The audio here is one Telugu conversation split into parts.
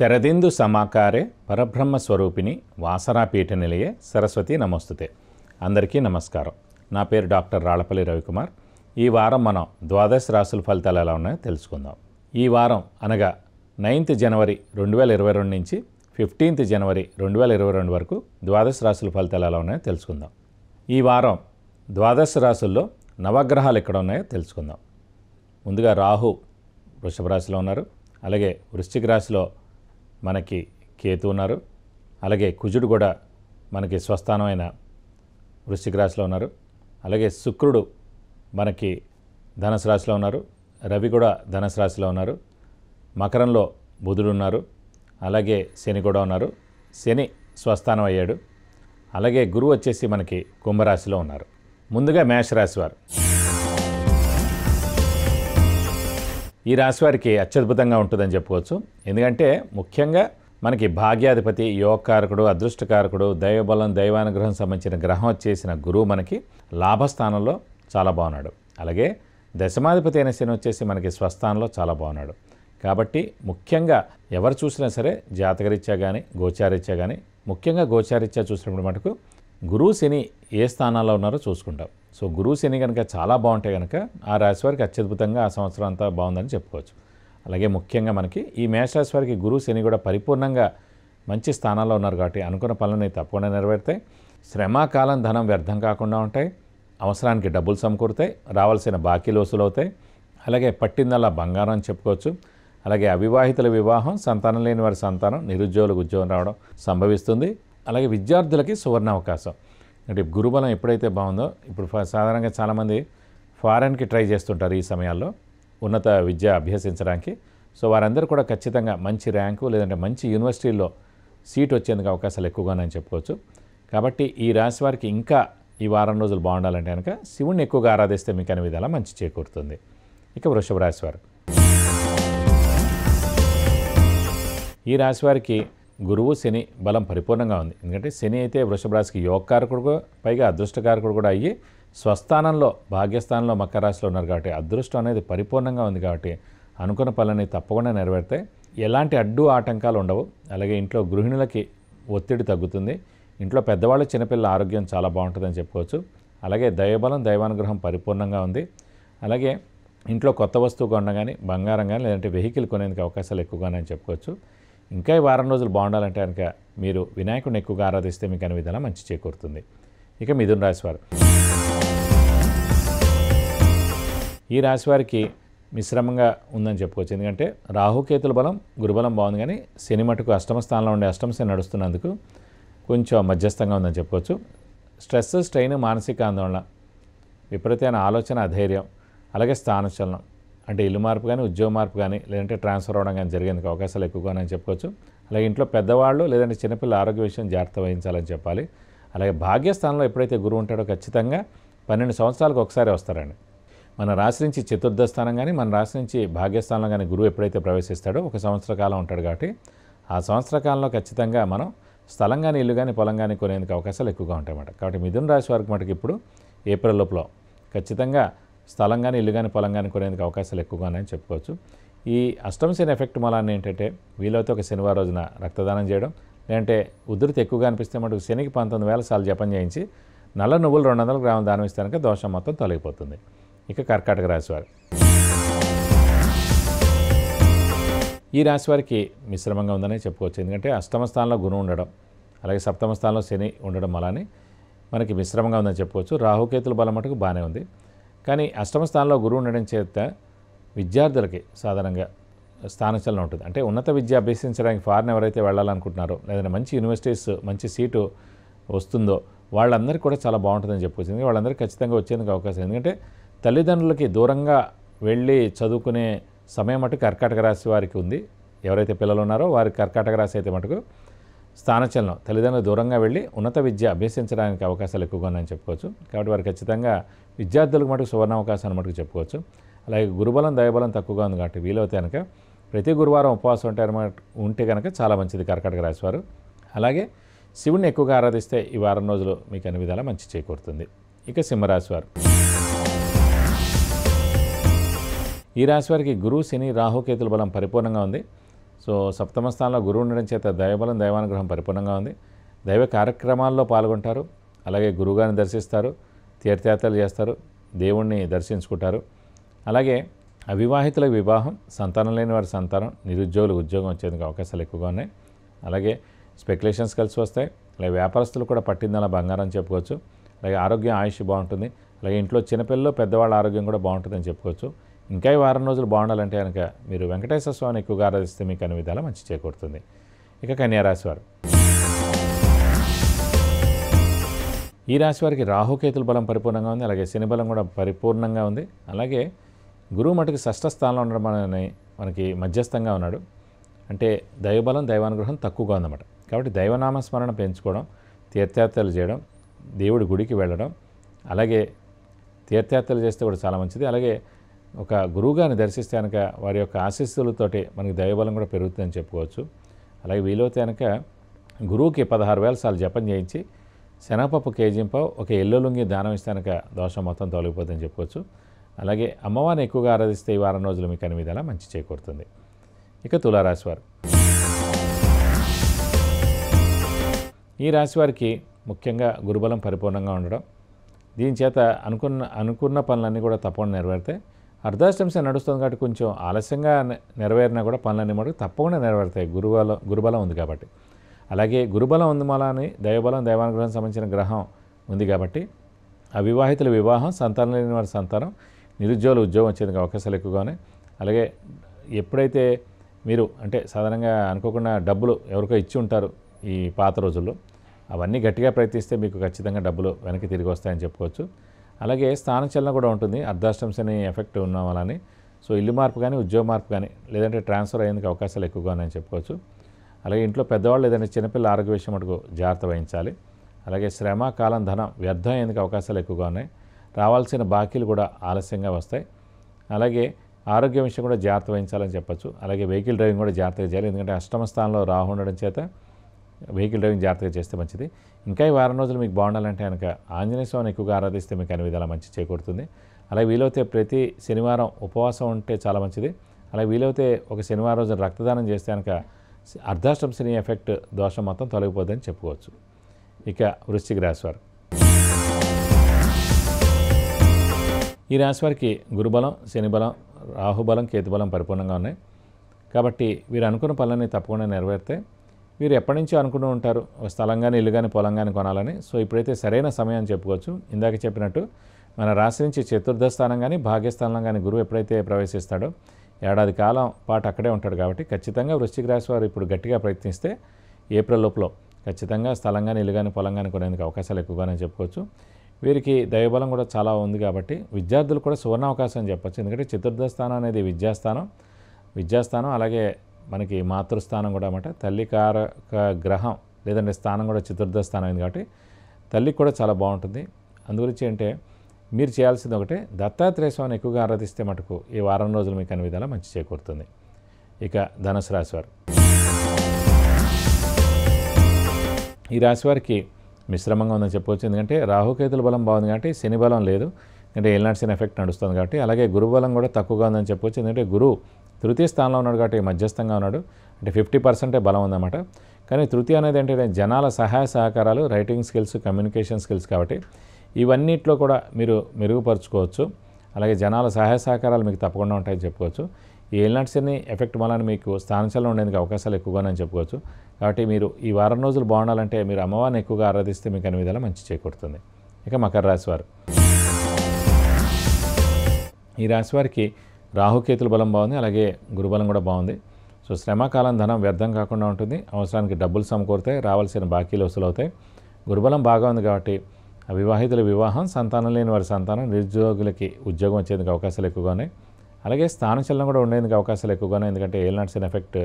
శరదిందు సమాకారే పరబ్రహ్మ స్వరూపిణి వాసరాపీఠ నిలయే సరస్వతి నమస్తుతే అందరికీ నమస్కారం నా పేరు డాక్టర్ రాళ్లపల్లి రవికుమార్ ఈ వారం మనం ద్వాదశ రాసుల ఫలితాలు ఎలా ఉన్నాయో తెలుసుకుందాం ఈ వారం అనగా నైన్త్ జనవరి రెండు వేల ఇరవై రెండు నుంచి ఫిఫ్టీన్త్ జనవరి రెండు వేల ఇరవై రెండు వరకు ద్వాదశ రాసుల ఫలితాలు ఎలా ఉన్నాయో తెలుసుకుందాం ఈ వారం ద్వాదశ రాసుల్లో నవగ్రహాలు ఎక్కడ ఉన్నాయో తెలుసుకుందాం ముందుగా రాహు వృషభ రాశిలో ఉన్నారు అలాగే వృశ్చిక రాశిలో మనకి కేతు ఉన్నారు అలాగే కుజుడు కూడా మనకి స్వస్థానమైన వృశ్చిక రాశిలో ఉన్నారు అలాగే శుక్రుడు మనకి ధనసు రాశిలో ఉన్నారు రవి కూడా ధనసు రాశిలో ఉన్నారు మకరంలో బుధుడు ఉన్నారు అలాగే శని కూడా ఉన్నారు శని స్వస్థానం అయ్యాడు అలాగే గురువు వచ్చేసి మనకి కుంభరాశిలో ఉన్నారు ముందుగా మేషరాశి వారు ఈ రాశివారికి అత్యద్భుతంగా ఉంటుందని చెప్పుకోవచ్చు ఎందుకంటే ముఖ్యంగా మనకి భాగ్యాధిపతి యోగకారకుడు అదృష్టకారకుడు దైవబలం దైవానుగ్రహం సంబంధించిన గ్రహం వచ్చేసిన గురువు మనకి లాభస్థానంలో చాలా బాగున్నాడు అలాగే దశమాధిపతి అయిన శని వచ్చేసి మనకి స్వస్థానంలో చాలా బాగున్నాడు కాబట్టి ముఖ్యంగా ఎవరు చూసినా సరే జాతకరీత్యా కానీ గోచారీత్యా కానీ ముఖ్యంగా గోచారీత్యా చూసినప్పుడు మటుకు గురువు శని ఏ స్థానాల్లో ఉన్నారో చూసుకుంటాం సో గురువు శని కనుక చాలా బాగుంటే కనుక ఆ రాశి వారికి అత్యద్భుతంగా ఆ సంవత్సరం అంతా బాగుందని చెప్పుకోవచ్చు అలాగే ముఖ్యంగా మనకి ఈ మేషరాశి వారికి గురువు శని కూడా పరిపూర్ణంగా మంచి స్థానాల్లో ఉన్నారు కాబట్టి అనుకున్న పనులని తప్పకుండా నెరవేరుతాయి శ్రమాకాలం ధనం వ్యర్థం కాకుండా ఉంటాయి అవసరానికి డబ్బులు సమకూరుతాయి రావాల్సిన బాకీలు అవుతాయి అలాగే పట్టిందల్లా బంగారం అని చెప్పుకోవచ్చు అలాగే అవివాహితుల వివాహం సంతానం లేని వారి సంతానం నిరుద్యోగులకు ఉద్యోగం రావడం సంభవిస్తుంది అలాగే విద్యార్థులకి సువర్ణ అవకాశం అంటే గురుబలం ఎప్పుడైతే బాగుందో ఇప్పుడు సాధారణంగా చాలామంది ఫారెన్కి ట్రై చేస్తుంటారు ఈ సమయాల్లో ఉన్నత విద్య అభ్యసించడానికి సో వారందరూ కూడా ఖచ్చితంగా మంచి ర్యాంకు లేదంటే మంచి యూనివర్సిటీల్లో సీట్ వచ్చేందుకు అవకాశాలు ఎక్కువగానని చెప్పుకోవచ్చు కాబట్టి ఈ రాశి వారికి ఇంకా ఈ వారం రోజులు బాగుండాలంటే కనుక శివుణ్ణి ఎక్కువగా ఆరాధిస్తే మీకు అనే విధాలా మంచి చేకూరుతుంది ఇక వృషభ రాశి వారు ఈ రాశి వారికి గురువు శని బలం పరిపూర్ణంగా ఉంది ఎందుకంటే శని అయితే వృషభరాశికి యోగకారకుడు పైగా అదృష్టకారకుడు కూడా అయ్యి స్వస్థానంలో భాగ్యస్థానంలో మకర రాశిలో ఉన్నారు కాబట్టి అదృష్టం అనేది పరిపూర్ణంగా ఉంది కాబట్టి అనుకున్న పనులని తప్పకుండా నెరవేరుతాయి ఎలాంటి అడ్డు ఆటంకాలు ఉండవు అలాగే ఇంట్లో గృహిణులకి ఒత్తిడి తగ్గుతుంది ఇంట్లో పెద్దవాళ్ళు చిన్నపిల్లల ఆరోగ్యం చాలా బాగుంటుందని చెప్పుకోవచ్చు అలాగే దైవబలం దైవానుగ్రహం పరిపూర్ణంగా ఉంది అలాగే ఇంట్లో కొత్త వస్తువు కొనడం కానీ బంగారం కానీ లేదంటే వెహికల్ కొనేందుకు అవకాశాలు ఎక్కువగానే చెప్పుకోవచ్చు ఇంకా ఈ వారం రోజులు బాగుండాలంటే కనుక మీరు వినాయకుడిని ఎక్కువగా ఆరాధిస్తే మీకు అనే విధంగా మంచి చేకూరుతుంది ఇక మిథున్ రాశివారు ఈ రాశివారికి మిశ్రమంగా ఉందని చెప్పుకోవచ్చు ఎందుకంటే రాహుకేతుల బలం గురుబలం బాగుంది కానీ శని అష్టమ స్థానంలో ఉండే అష్టమ శని నడుస్తున్నందుకు కొంచెం మధ్యస్థంగా ఉందని చెప్పుకోవచ్చు స్ట్రెస్ స్ట్రెయిన్ మానసిక ఆందోళన విపరీతమైన ఆలోచన అధైర్యం అలాగే స్థానచలనం అంటే ఇల్లు మార్పు కానీ ఉద్యోగ మార్పు కానీ లేదంటే ట్రాన్స్ఫర్ అవ్వడం కానీ జరిగేందుకు అవకాశాలు ఎక్కువగానే చెప్పుకోవచ్చు అలాగే ఇంట్లో పెద్దవాళ్ళు లేదంటే చిన్నపిల్లల ఆరోగ్య విషయం జాగ్రత్త వహించాలని చెప్పాలి అలాగే భాగ్యస్థానంలో ఎప్పుడైతే గురువు ఉంటాడో ఖచ్చితంగా పన్నెండు సంవత్సరాలకు ఒకసారి వస్తారండి మన రాశి నుంచి చతుర్థ స్థానం కానీ మన రాశి నుంచి భాగ్యస్థానంలో కానీ గురువు ఎప్పుడైతే ప్రవేశిస్తాడో ఒక సంవత్సర కాలం ఉంటాడు కాబట్టి ఆ సంవత్సర కాలంలో ఖచ్చితంగా మనం స్థలం కానీ ఇల్లు కానీ పొలం కానీ కొనేందుకు అవకాశాలు ఎక్కువగా ఉంటాయి అన్నమాట కాబట్టి మిథున రాశి వారికి మటుకు ఇప్పుడు ఏప్రిల్ లోపల ఖచ్చితంగా స్థలం కానీ ఇల్లు కానీ పొలం కానీ కొనేందుకు అవకాశాలు ఎక్కువగా ఉన్నాయని చెప్పుకోవచ్చు ఈ శని ఎఫెక్ట్ మూలాన్ని ఏంటంటే వీలైతే ఒక శనివారం రోజున రక్తదానం చేయడం లేదంటే ఉధృతి ఎక్కువగా అనిపిస్తే మటుకు శనికి పంతొమ్మిది వేల సార్లు జపం చేయించి నల్ల నువ్వులు రెండు వందల గ్రాములు దానం ఇస్తానికి దోషం మొత్తం తొలగిపోతుంది ఇక కర్కాటక రాశివారు ఈ రాశివారికి మిశ్రమంగా ఉందని చెప్పుకోవచ్చు ఎందుకంటే అష్టమ స్థానంలో గురువు ఉండడం అలాగే సప్తమ స్థానంలో శని ఉండడం అలానే మనకి మిశ్రమంగా ఉందని చెప్పుకోవచ్చు రాహుకేతుల బలం మటుకు బాగానే ఉంది కానీ అష్టమ స్థానంలో గురువు ఉండడం చేత విద్యార్థులకి సాధారణంగా స్థానచలనం ఉంటుంది అంటే ఉన్నత విద్య అభ్యసించడానికి ఫారెన్ ఎవరైతే వెళ్ళాలనుకుంటున్నారో లేదంటే మంచి యూనివర్సిటీస్ మంచి సీటు వస్తుందో వాళ్ళందరికీ కూడా చాలా బాగుంటుందని చెప్పుకోవచ్చు వాళ్ళందరికీ వాళ్ళందరూ ఖచ్చితంగా వచ్చేందుకు అవకాశం ఎందుకంటే తల్లిదండ్రులకి దూరంగా వెళ్ళి చదువుకునే సమయం మటుకు కర్కాటక రాశి వారికి ఉంది ఎవరైతే పిల్లలు ఉన్నారో వారికి కర్కాటక రాశి అయితే మటుకు స్థానచలనం తల్లిదండ్రులు దూరంగా వెళ్ళి ఉన్నత విద్య అభ్యసించడానికి అవకాశాలు ఎక్కువగా ఉన్నాయని చెప్పుకోవచ్చు కాబట్టి వారు ఖచ్చితంగా విద్యార్థులకు మటుకు సువర్ణ అవకాశాన్ని మటుకు చెప్పుకోవచ్చు అలాగే గురుబలం దయబలం తక్కువగా ఉంది కాబట్టి వీలవుతే కనుక ప్రతి గురువారం ఉపవాసం ఉంటే ఉంటే కనుక చాలా మంచిది కర్కటక రాశివారు అలాగే శివుడిని ఎక్కువగా ఆరాధిస్తే ఈ వారం రోజులు మీకు అన్ని విధాలా మంచి చేకూరుతుంది ఇక సింహరాశి వారు ఈ రాశి వారికి గురు శని రాహుకేతుల బలం పరిపూర్ణంగా ఉంది సో సప్తమ స్థానంలో గురువు ఉండడం చేత దైవబలం దైవానుగ్రహం పరిపూర్ణంగా ఉంది దైవ కార్యక్రమాల్లో పాల్గొంటారు అలాగే గురువుగారిని దర్శిస్తారు తీర్థయాత్రలు చేస్తారు దేవుణ్ణి దర్శించుకుంటారు అలాగే అవివాహితుల వివాహం సంతానం లేని వారి సంతానం నిరుద్యోగులు ఉద్యోగం వచ్చేందుకు అవకాశాలు ఎక్కువగా ఉన్నాయి అలాగే స్పెక్యులేషన్స్ కలిసి వస్తాయి అలాగే వ్యాపారస్తులు కూడా పట్టిందల బంగారం చెప్పుకోవచ్చు అలాగే ఆరోగ్యం ఆయుష్ బాగుంటుంది అలాగే ఇంట్లో చిన్నపిల్లలు పెద్దవాళ్ళ ఆరోగ్యం కూడా బాగుంటుందని చెప్పుకోవచ్చు ఇంకా వారం రోజులు బాగుండాలంటే కనుక మీరు వెంకటేశ్వర స్వామిని ఎక్కువగా ఆరాధిస్తే మీకు అన్ని విధాలు మంచి చేకూరుతుంది ఇక కన్యారాశి వారు ఈ రాశి వారికి రాహుకేతుల బలం పరిపూర్ణంగా ఉంది అలాగే శని బలం కూడా పరిపూర్ణంగా ఉంది అలాగే గురువు మటుకు షష్ఠ స్థానంలో ఉండడం అని మనకి మధ్యస్థంగా ఉన్నాడు అంటే దైవబలం దైవానుగ్రహం తక్కువగా ఉందన్నమాట కాబట్టి దైవనామస్మరణ పెంచుకోవడం తీర్థయాత్రలు చేయడం దేవుడి గుడికి వెళ్ళడం అలాగే తీర్థయాత్రలు చేస్తే కూడా చాలా మంచిది అలాగే ఒక గురువుగారిని దర్శిస్తే కనుక వారి యొక్క ఆశీస్సులతోటి మనకి దైవబలం కూడా పెరుగుతుందని చెప్పుకోవచ్చు అలాగే వీలైతే కనుక గురువుకి పదహారు వేల సార్లు జపం చేయించి శనగపప్పు కేజీంప ఒక ఎల్లులుంగి దానం ఇస్తే కనుక దోషం మొత్తం తొలగిపోతుందని చెప్పుకోవచ్చు అలాగే అమ్మవారిని ఎక్కువగా ఆరాధిస్తే ఈ వారం రోజులు మీకు అన్ని విధాలా మంచి చేకూరుతుంది ఇక తులారాశి వారు ఈ రాశి వారికి ముఖ్యంగా గురుబలం పరిపూర్ణంగా ఉండడం దీని చేత అనుకున్న అనుకున్న పనులన్నీ కూడా తప్పకుండా నెరవేరితే అర్ధాష్టమిస నడుస్తుంది కాబట్టి కొంచెం ఆలస్యంగా నెరవేరినా కూడా పనులన్నీ మటుకు తప్పకుండా నెరవేరుతాయి గురుబలం గురుబలం ఉంది కాబట్టి అలాగే గురుబలం ఉంది అని దైవబలం దైవానుగ్రహం సంబంధించిన గ్రహం ఉంది కాబట్టి అవివాహితుల వివాహం సంతానం లేని వారి సంతానం నిరుద్యోగులు ఉద్యోగం వచ్చేందుకు అవకాశాలు ఎక్కువగానే అలాగే ఎప్పుడైతే మీరు అంటే సాధారణంగా అనుకోకుండా డబ్బులు ఎవరికో ఇచ్చి ఉంటారు ఈ పాత రోజుల్లో అవన్నీ గట్టిగా ప్రయత్నిస్తే మీకు ఖచ్చితంగా డబ్బులు వెనక్కి తిరిగి వస్తాయని చెప్పుకోవచ్చు అలాగే స్థానచలన కూడా ఉంటుంది అర్ధాష్టం శని ఎఫెక్ట్ ఉన్న వాళ్ళని సో ఇల్లు మార్పు కానీ ఉద్యోగ మార్పు కానీ లేదంటే ట్రాన్స్ఫర్ అయ్యేందుకు అవకాశాలు ఎక్కువగా ఉన్నాయని చెప్పుకోవచ్చు అలాగే ఇంట్లో పెద్దవాళ్ళు ఏదైనా చిన్నపిల్ల ఆరోగ్య విషయం మటుకు జాగ్రత్త వహించాలి అలాగే శ్రమ కాలం ధనం వ్యర్థం అయ్యేందుకు అవకాశాలు ఎక్కువగా ఉన్నాయి రావాల్సిన బాకీలు కూడా ఆలస్యంగా వస్తాయి అలాగే ఆరోగ్యం విషయం కూడా జాగ్రత్త వహించాలని చెప్పచ్చు అలాగే వెహికల్ డ్రైవింగ్ కూడా జాగ్రత్తగా చేయాలి ఎందుకంటే అష్టమ స్థానంలో రాహు ఉండడం చేత వెహికల్ డ్రైవింగ్ జాగ్రత్తగా చేస్తే మంచిది ఇంకా ఈ వారం రోజులు మీకు బాగుండాలంటే కనుక ఆంజనేయ స్వామిని ఎక్కువగా ఆరాధిస్తే మీకు అన్ని విధాలా మంచి చేకూరుతుంది అలాగే వీలైతే ప్రతి శనివారం ఉపవాసం ఉంటే చాలా మంచిది అలాగే వీలైతే ఒక శనివారం రోజున రక్తదానం చేస్తే కనుక అర్ధాష్టం శని ఎఫెక్ట్ దోషం మొత్తం తొలగిపోద్దని చెప్పుకోవచ్చు ఇక వృష్టిక రాశి వారు ఈ రాశి వారికి గురుబలం శనిబలం రాహుబలం కేతుబలం పరిపూర్ణంగా ఉన్నాయి కాబట్టి వీరు అనుకున్న పనులన్నీ తప్పకుండా నెరవేరితే మీరు ఎప్పటి నుంచి అనుకుంటూ ఉంటారు స్థలం కానీ ఇల్లు కానీ పొలం కానీ కొనాలని సో ఇప్పుడైతే సరైన సమయం అని చెప్పుకోవచ్చు ఇందాక చెప్పినట్టు మన రాశి నుంచి చతుర్థ స్థానం కానీ భాగ్యస్థానం కానీ గురువు ఎప్పుడైతే ప్రవేశిస్తాడో ఏడాది కాలం పాటు అక్కడే ఉంటాడు కాబట్టి ఖచ్చితంగా వృశ్చిక రాశి వారు ఇప్పుడు గట్టిగా ప్రయత్నిస్తే ఏప్రిల్ లోపల ఖచ్చితంగా స్థలం కానీ ఇల్లు కానీ పొలం కానీ కొనేందుకు అవకాశాలు ఎక్కువగానే చెప్పుకోవచ్చు వీరికి దైవబలం కూడా చాలా ఉంది కాబట్టి విద్యార్థులు కూడా సువర్ణ అవకాశం చెప్పచ్చు ఎందుకంటే చతుర్థ స్థానం అనేది విద్యాస్థానం విద్యాస్థానం అలాగే మనకి మాతృస్థానం కూడా అనమాట తల్లి కారక గ్రహం లేదంటే స్థానం కూడా చతుర్థ స్థానం అయింది కాబట్టి తల్లికి కూడా చాలా బాగుంటుంది అందుగురించి అంటే మీరు చేయాల్సింది ఒకటే దత్తాత్రేయ స్వామిని ఎక్కువగా ఆరాధిస్తే మటుకు ఈ వారం రోజులు మీకు అన్ని విధాలా మంచి చేకూరుతుంది ఇక ధనుసు రాశివారు ఈ రాశివారికి మిశ్రమంగా ఉందని చెప్పవచ్చు ఎందుకంటే రాహుకేతుల బలం బాగుంది కాబట్టి శని బలం లేదు అంటే ఎల్నాడ్సిన ఎఫెక్ట్ నడుస్తుంది కాబట్టి అలాగే గురు బలం కూడా తక్కువగా ఉందని చెప్పవచ్చు ఎందుకంటే గురువు తృతీయ స్థానంలో ఉన్నాడు కాబట్టి మధ్యస్థంగా ఉన్నాడు అంటే ఫిఫ్టీ పర్సెంటే బలం ఉందన్నమాట కానీ తృతీయ అనేది ఏంటంటే జనాల సహాయ సహకారాలు రైటింగ్ స్కిల్స్ కమ్యూనికేషన్ స్కిల్స్ కాబట్టి ఇవన్నిట్లో కూడా మీరు మెరుగుపరుచుకోవచ్చు అలాగే జనాల సహాయ సహకారాలు మీకు తప్పకుండా ఉంటాయని చెప్పుకోవచ్చు ఈ ఎల్నాట్స్ని ఎఫెక్ట్ వలన మీకు స్థానంలో ఉండేందుకు అవకాశాలు ఎక్కువగానే చెప్పుకోవచ్చు కాబట్టి మీరు ఈ వారం రోజులు బాగుండాలంటే మీరు అమ్మవారిని ఎక్కువగా ఆరాధిస్తే మీకు అన్ని విధాలు మంచి చేకూరుతుంది ఇక మకర రాశివారు వారు ఈ రాశివారికి వారికి రాహుకేతుల బలం బాగుంది అలాగే గురుబలం కూడా బాగుంది సో శ్రమకాలం ధనం వ్యర్థం కాకుండా ఉంటుంది అవసరానికి డబ్బులు సమకూరుతాయి రావాల్సిన బాకీలు అవుతాయి గురుబలం బాగా ఉంది కాబట్టి వివాహితుల వివాహం సంతానం లేని వారి సంతానం నిరుద్యోగులకి ఉద్యోగం వచ్చేందుకు అవకాశాలు ఎక్కువగా ఉన్నాయి అలాగే స్థానచలనం కూడా ఉండేందుకు అవకాశాలు ఎక్కువగానే ఎందుకంటే ఏల్నాట్సిన ఎఫెక్ట్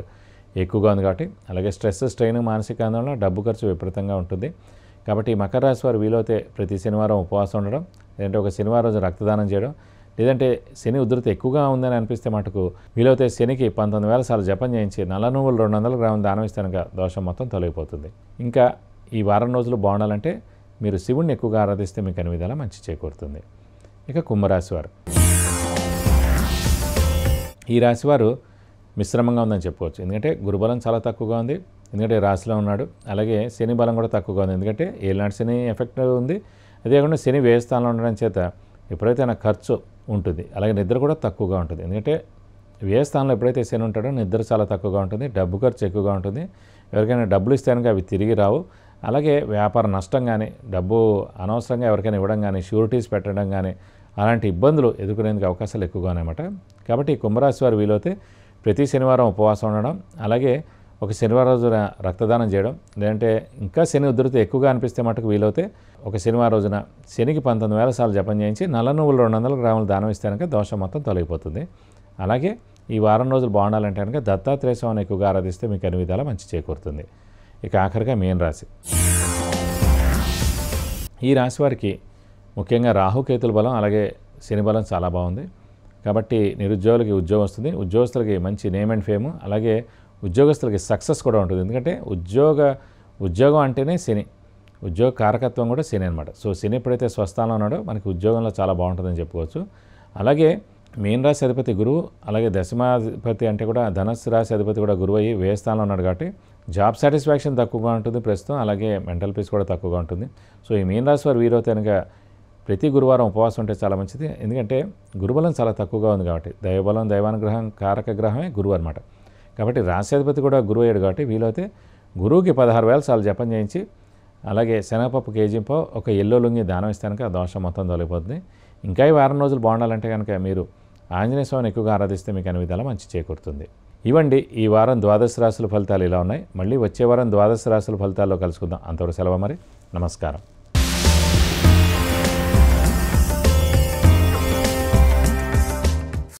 ఎక్కువగా ఉంది కాబట్టి అలాగే స్ట్రెస్ స్ట్రెయిన్ మానసిక ఆందోళన డబ్బు ఖర్చు విపరీతంగా ఉంటుంది కాబట్టి మకర రాశి వారు వీలైతే ప్రతి శనివారం ఉపవాసం ఉండడం లేదంటే ఒక శనివారం రోజు రక్తదానం చేయడం లేదంటే శని ఉధృతి ఎక్కువగా ఉందని అనిపిస్తే మటుకు వీలైతే శనికి పంతొమ్మిది వేల సార్లు జపం చేయించి నల్ల నువ్వులు రెండు వందల గ్రాములు దానమిస్తానుగా దోషం మొత్తం తొలగిపోతుంది ఇంకా ఈ వారం రోజులు బాగుండాలంటే మీరు శివుణ్ణి ఎక్కువగా ఆరాధిస్తే మీకు అన్ని మంచి చేకూరుతుంది ఇక కుంభరాశి వారు ఈ రాశివారు మిశ్రమంగా ఉందని చెప్పవచ్చు ఎందుకంటే గురుబలం చాలా తక్కువగా ఉంది ఎందుకంటే రాశిలో ఉన్నాడు అలాగే శని బలం కూడా తక్కువగా ఉంది ఎందుకంటే ఏలినాటి శని ఎఫెక్ట్ ఉంది అదే కాకుండా శని వ్యయస్థానంలో ఉండడం చేత ఎప్పుడైతే ఆయన ఖర్చు ఉంటుంది అలాగే నిద్ర కూడా తక్కువగా ఉంటుంది ఎందుకంటే వ్యయ స్థానంలో ఎప్పుడైతే శని ఉంటాడో నిద్ర చాలా తక్కువగా ఉంటుంది డబ్బు ఖర్చు ఎక్కువగా ఉంటుంది ఎవరికైనా డబ్బులు ఇస్తే కనుక అవి తిరిగి రావు అలాగే వ్యాపార నష్టం కానీ డబ్బు అనవసరంగా ఎవరికైనా ఇవ్వడం కానీ షూరిటీస్ పెట్టడం కానీ అలాంటి ఇబ్బందులు ఎదుర్కొనేందుకు అవకాశాలు ఎక్కువగా ఉన్నాయన్నమాట కాబట్టి కుంభరాశి వారు వీలైతే ప్రతి శనివారం ఉపవాసం ఉండడం అలాగే ఒక శనివారం రోజున రక్తదానం చేయడం లేదంటే ఇంకా శని ఉధృతి ఎక్కువగా అనిపిస్తే మటుకు వీలవుతే ఒక శనివారం రోజున శనికి పంతొమ్మిది వేల సార్లు జపం చేయించి నల్ల నువ్వులు రెండు వందల గ్రాములు దానం ఇస్తే కనుక దోషం మొత్తం తొలగిపోతుంది అలాగే ఈ వారం రోజులు బాగుండాలంటే కనుక దత్తాత్రేయ స్వామిని ఎక్కువగా ఆరాధిస్తే మీకు అన్ని విధాలా మంచి చేకూరుతుంది ఇక ఆఖరిగా మీన రాశి ఈ రాశి వారికి ముఖ్యంగా రాహుకేతుల బలం అలాగే శని బలం చాలా బాగుంది కాబట్టి నిరుద్యోగులకి ఉద్యోగం వస్తుంది ఉద్యోగస్తులకి మంచి నేమ్ అండ్ ఫేము అలాగే ఉద్యోగస్తులకి సక్సెస్ కూడా ఉంటుంది ఎందుకంటే ఉద్యోగ ఉద్యోగం అంటేనే శని ఉద్యోగ కారకత్వం కూడా శని అనమాట సో శని ఎప్పుడైతే స్వస్థానంలో ఉన్నాడో మనకి ఉద్యోగంలో చాలా బాగుంటుందని చెప్పుకోవచ్చు అలాగే మీన రాశి అధిపతి గురువు అలాగే దశమాధిపతి అంటే కూడా ధనస్సు రాశి అధిపతి కూడా గురువు అయ్యి వ్యయస్థానంలో స్థానంలో ఉన్నాడు కాబట్టి జాబ్ సాటిస్ఫాక్షన్ తక్కువగా ఉంటుంది ప్రస్తుతం అలాగే మెంటల్ పీస్ కూడా తక్కువగా ఉంటుంది సో ఈ మీన రాశి వారు వీరైతే కనుక ప్రతి గురువారం ఉపవాసం ఉంటే చాలా మంచిది ఎందుకంటే గురుబలం చాలా తక్కువగా ఉంది కాబట్టి దైవబలం దైవానుగ్రహం కారక గ్రహమే గురువు అనమాట కాబట్టి రాశ్యాధిపతి కూడా గురువు అయ్యాడు కాబట్టి వీలైతే గురువుకి పదహారు వేల సార్లు జపం చేయించి అలాగే శనగపప్పు కేజీంపో ఒక ఎల్లో లుంగి దానం కనుక ఆ దోషం మొత్తం తొలగిపోతుంది ఇంకా ఈ వారం రోజులు బాగుండాలంటే కనుక మీరు ఆంజనేయ స్వామిని ఎక్కువగా ఆరాధిస్తే మీకు అన్ని మంచి చేకూరుతుంది ఇవ్వండి ఈ వారం ద్వాదశ రాశుల ఫలితాలు ఇలా ఉన్నాయి మళ్ళీ వచ్చే వారం ద్వాదశ రాశుల ఫలితాల్లో కలుసుకుందాం అంతవరకు సెలవు మరి నమస్కారం